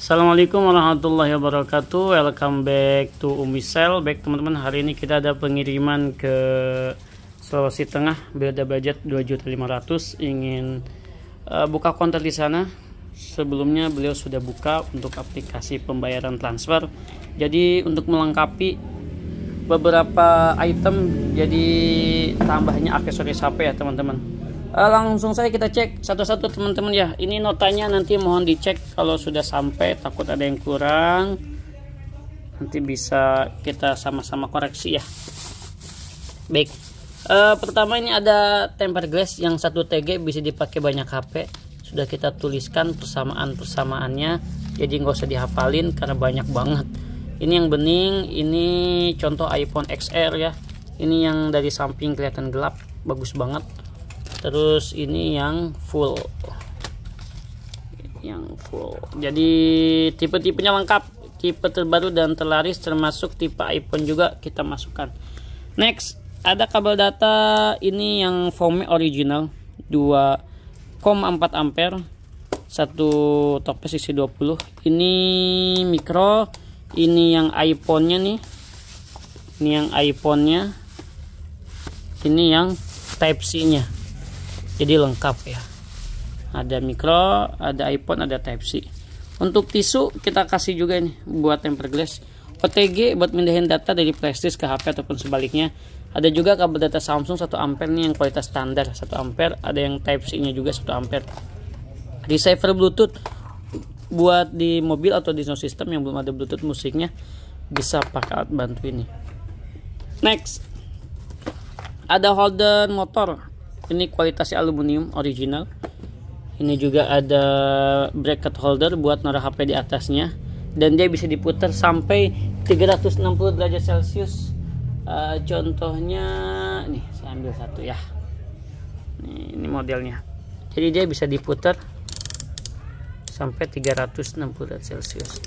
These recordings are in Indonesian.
Assalamualaikum warahmatullahi wabarakatuh Welcome back to Umisel Baik teman-teman hari ini kita ada pengiriman ke Sulawesi Tengah Berada budget 2.500 Ingin uh, buka konter di sana Sebelumnya beliau sudah buka untuk aplikasi pembayaran transfer Jadi untuk melengkapi beberapa item Jadi tambahnya aksesoris HP ya teman-teman Eh, langsung saja kita cek satu-satu teman-teman ya ini notanya nanti mohon dicek kalau sudah sampai takut ada yang kurang nanti bisa kita sama-sama koreksi ya baik uh, pertama ini ada tempered glass yang satu TG bisa dipakai banyak HP sudah kita tuliskan persamaan-persamaannya jadi nggak usah dihafalin karena banyak banget ini yang bening ini contoh iPhone XR ya ini yang dari samping kelihatan gelap bagus banget terus ini yang full yang full jadi tipe-tipenya lengkap tipe terbaru dan terlaris termasuk tipe iPhone juga kita masukkan next ada kabel data ini yang foamnya original 2,4 ampere satu topes isi 20 ini mikro ini yang iPhone-nya nih ini yang iPhone-nya ini yang Type C-nya jadi lengkap ya ada micro ada iPhone ada Type C untuk tisu kita kasih juga ini buat tempered glass OTG buat mindahin data dari flash ke HP ataupun sebaliknya ada juga kabel data Samsung satu ampere nih yang kualitas standar satu ampere ada yang Type C nya juga satu ampere receiver Bluetooth buat di mobil atau di sound system yang belum ada Bluetooth musiknya bisa pakai alat bantu ini next ada holder motor ini kualitas aluminium original ini juga ada bracket holder buat naruh HP di atasnya dan dia bisa diputar sampai 360 derajat celcius uh, contohnya nih saya ambil satu ya nih, ini modelnya jadi dia bisa diputar sampai 360 derajat celcius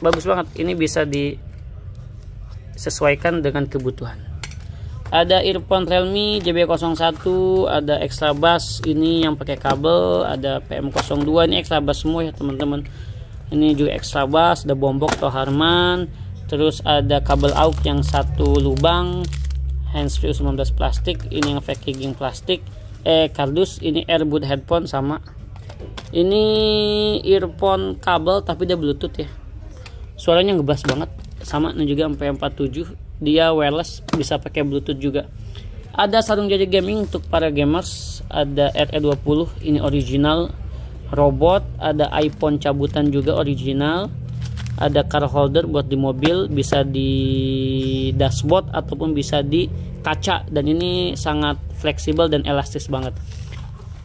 bagus banget ini bisa disesuaikan dengan kebutuhan ada earphone Realme JB01 ada extra bass ini yang pakai kabel ada PM02 ini extra bass semua ya teman-teman ini juga extra bass ada bombok atau harman terus ada kabel AUX yang satu lubang handsfree 19 plastik ini yang fake packaging plastik eh kardus ini airboot headphone sama ini earphone kabel tapi dia bluetooth ya suaranya ngebas banget sama ini juga mp 47 dia wireless bisa pakai bluetooth juga ada sarung jajah gaming untuk para gamers ada RE20 ini original robot ada iPhone cabutan juga original ada car holder buat di mobil bisa di dashboard ataupun bisa di kaca dan ini sangat fleksibel dan elastis banget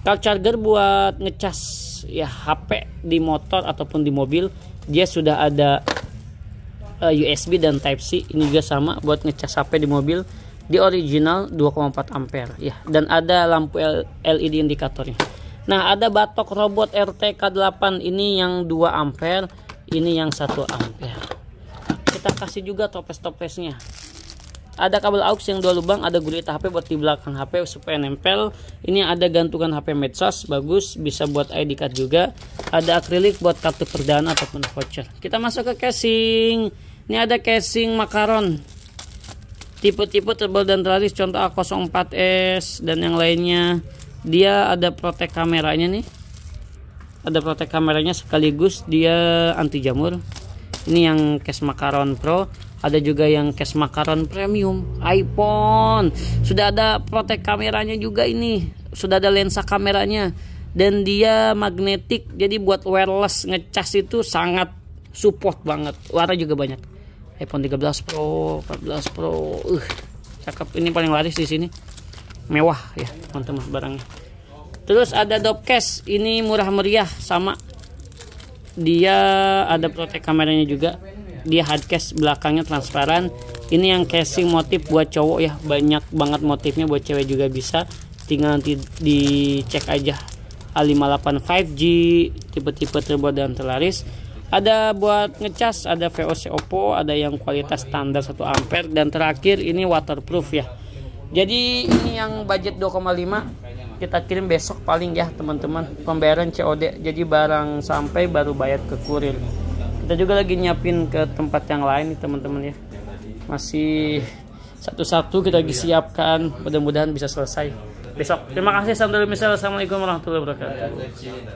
car charger buat ngecas ya HP di motor ataupun di mobil dia sudah ada uh, eh, USB dan Type C ini juga sama buat ngecas HP di mobil di original 2,4 ampere ya dan ada lampu LED indikatornya nah ada batok robot RTK8 ini yang 2 ampere ini yang 1 ampere kita kasih juga topes topesnya. ada kabel aux yang dua lubang ada gurita HP buat di belakang HP supaya nempel ini ada gantungan HP medsos bagus bisa buat ID card juga ada akrilik buat kartu perdana ataupun voucher kita masuk ke casing ini ada casing makaron. Tipe-tipe tebal dan telaris contoh A04S dan yang lainnya. Dia ada protek kameranya nih. Ada protek kameranya sekaligus dia anti jamur. Ini yang case makaron pro, ada juga yang case makaron premium, iPhone. Sudah ada protek kameranya juga ini. Sudah ada lensa kameranya dan dia magnetik jadi buat wireless ngecas itu sangat support banget. Warna juga banyak iPhone 13 Pro 14 Pro uh cakep ini paling laris di sini mewah ya teman-teman barangnya terus ada dopcase, ini murah meriah sama dia ada protek kameranya juga dia hard case belakangnya transparan ini yang casing motif buat cowok ya banyak banget motifnya buat cewek juga bisa tinggal nanti dicek aja a 58 5 g tipe-tipe terbuat dan terlaris ada buat ngecas ada VOC Oppo ada yang kualitas standar 1 ampere dan terakhir ini waterproof ya jadi ini yang budget 2,5 kita kirim besok paling ya teman-teman pembayaran COD jadi barang sampai baru bayar ke kurir kita juga lagi nyiapin ke tempat yang lain nih teman-teman ya masih satu-satu kita lagi siapkan mudah-mudahan bisa selesai besok terima kasih sampai jumpa assalamualaikum warahmatullahi wabarakatuh